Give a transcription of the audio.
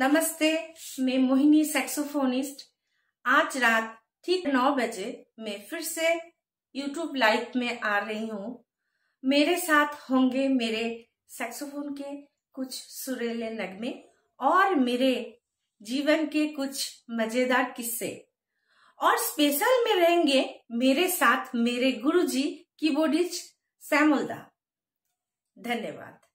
नमस्ते मैं मोहिनी सेक्सोफोनिस्ट आज रात ठीक नौ बजे मैं फिर से यूट्यूब लाइव में आ रही हूँ मेरे साथ होंगे मेरे सेक्सोफोन के कुछ सुरेले नगमे और मेरे जीवन के कुछ मजेदार किस्से और स्पेशल में रहेंगे मेरे साथ मेरे गुरुजी कीबोर्डिस्ट सैमुलदा धन्यवाद